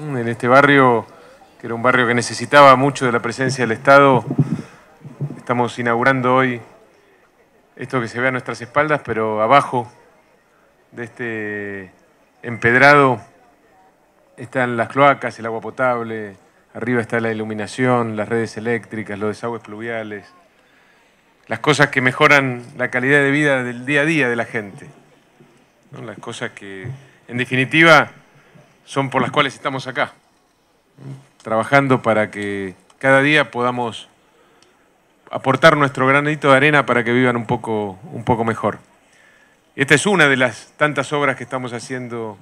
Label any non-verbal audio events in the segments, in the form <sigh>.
Mm, en este barrio, que era un barrio que necesitaba mucho de la presencia del Estado. Estamos inaugurando hoy esto que se ve a nuestras espaldas, pero abajo de este empedrado están las cloacas, el agua potable, arriba está la iluminación, las redes eléctricas, los desagües pluviales, las cosas que mejoran la calidad de vida del día a día de la gente. Las cosas que, en definitiva, son por las cuales estamos acá, trabajando para que cada día podamos aportar nuestro granito de arena para que vivan un poco, un poco mejor. Esta es una de las tantas obras que estamos haciendo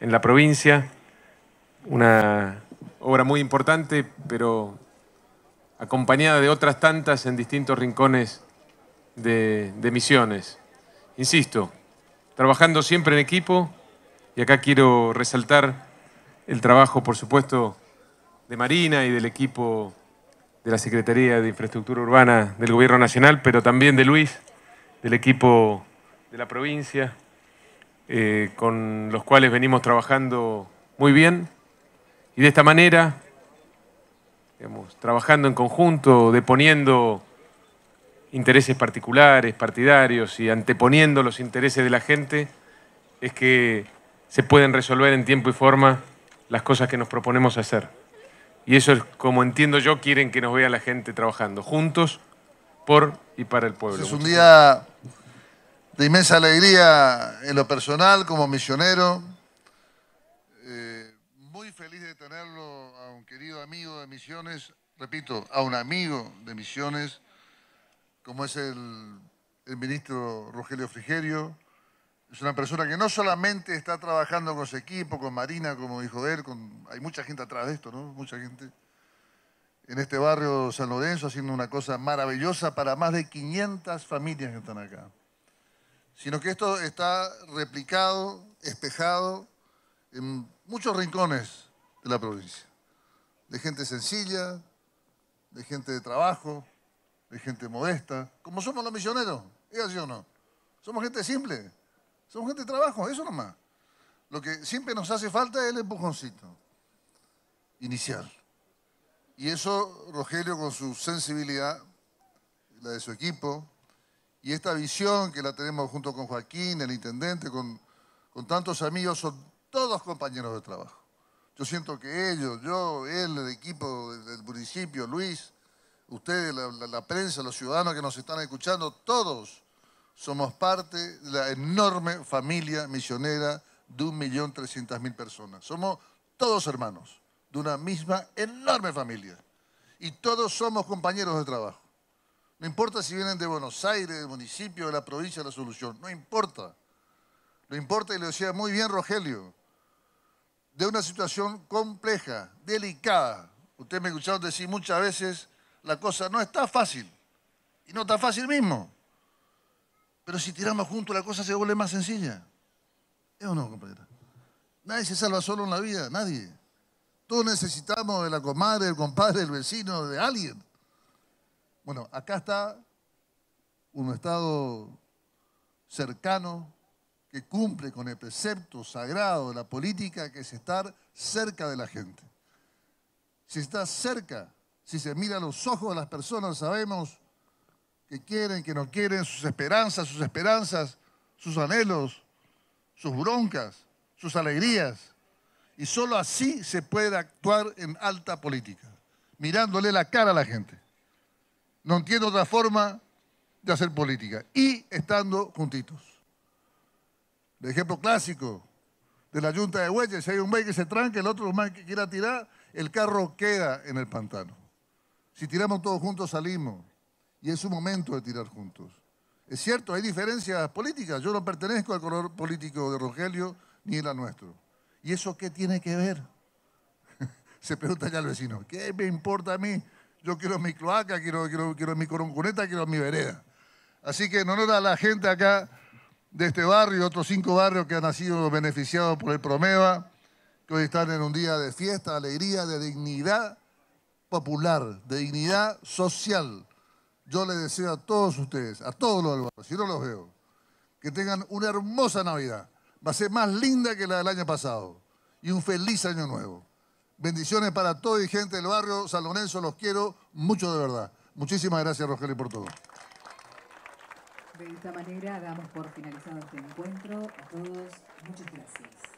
en la provincia, una obra muy importante, pero acompañada de otras tantas en distintos rincones de, de Misiones. Insisto, trabajando siempre en equipo, y acá quiero resaltar el trabajo, por supuesto, de Marina y del equipo de la Secretaría de Infraestructura Urbana del Gobierno Nacional, pero también de Luis, del equipo de la provincia, eh, con los cuales venimos trabajando muy bien. Y de esta manera, trabajando en conjunto, deponiendo intereses particulares, partidarios y anteponiendo los intereses de la gente, es que se pueden resolver en tiempo y forma las cosas que nos proponemos hacer. Y eso es como entiendo yo, quieren que nos vea la gente trabajando, juntos, por y para el pueblo. Es un día de inmensa alegría en lo personal, como misionero. Eh, muy feliz de tenerlo a un querido amigo de Misiones, repito, a un amigo de Misiones, como es el, el ministro Rogelio Frigerio, es una persona que no solamente está trabajando con su equipo, con Marina, como dijo él, con, hay mucha gente atrás de esto, ¿no? Mucha gente en este barrio San Lorenzo haciendo una cosa maravillosa para más de 500 familias que están acá. Sino que esto está replicado, espejado en muchos rincones de la provincia. De gente sencilla, de gente de trabajo, de gente modesta, como somos los misioneros, ¿es así o no? Somos gente simple. Somos gente de trabajo, eso nomás. Lo que siempre nos hace falta es el empujoncito inicial. Y eso Rogelio con su sensibilidad, la de su equipo, y esta visión que la tenemos junto con Joaquín, el intendente, con, con tantos amigos, son todos compañeros de trabajo. Yo siento que ellos, yo, él, el equipo del municipio, Luis, ustedes, la prensa, los ciudadanos que nos están escuchando, todos somos parte de la enorme familia misionera de 1.300.000 personas. Somos todos hermanos de una misma enorme familia. Y todos somos compañeros de trabajo. No importa si vienen de Buenos Aires, del municipio, de la provincia la Solución, no importa. Lo importa, y lo decía muy bien Rogelio, de una situación compleja, delicada. Usted me escucharon decir muchas veces, la cosa no está fácil. Y no está fácil mismo. Pero si tiramos juntos la cosa se vuelve más sencilla. ¿Es no, compañera? Nadie se salva solo en la vida, nadie. Todos necesitamos de la comadre, del compadre, del vecino, de alguien. Bueno, acá está un Estado cercano que cumple con el precepto sagrado de la política, que es estar cerca de la gente. Si está cerca, si se mira a los ojos de las personas, sabemos que quieren, que no quieren, sus esperanzas, sus esperanzas, sus anhelos, sus broncas, sus alegrías. Y solo así se puede actuar en alta política, mirándole la cara a la gente. No entiendo otra forma de hacer política. Y estando juntitos. El ejemplo clásico de la Junta de Huellas, si hay un buey que se tranque, el otro más que quiera tirar, el carro queda en el pantano. Si tiramos todos juntos salimos y es su momento de tirar juntos. Es cierto, hay diferencias políticas. Yo no pertenezco al color político de Rogelio ni el nuestro. ¿Y eso qué tiene que ver? <laughs> Se pregunta ya el vecino. ¿Qué me importa a mí? Yo quiero mi cloaca, quiero, quiero, quiero mi coroncuneta, quiero mi vereda. Así que en honor a la gente acá de este barrio, y otros cinco barrios que han sido beneficiados por el Promeva, que hoy están en un día de fiesta, de alegría, de dignidad popular, de dignidad social yo les deseo a todos ustedes, a todos los barrio, si no los veo, que tengan una hermosa Navidad. Va a ser más linda que la del año pasado. Y un feliz año nuevo. Bendiciones para toda y gente del barrio San Lorenzo. Los quiero mucho de verdad. Muchísimas gracias, Rogelio, por todo. De esta manera damos por finalizado este encuentro. A todos, muchas gracias.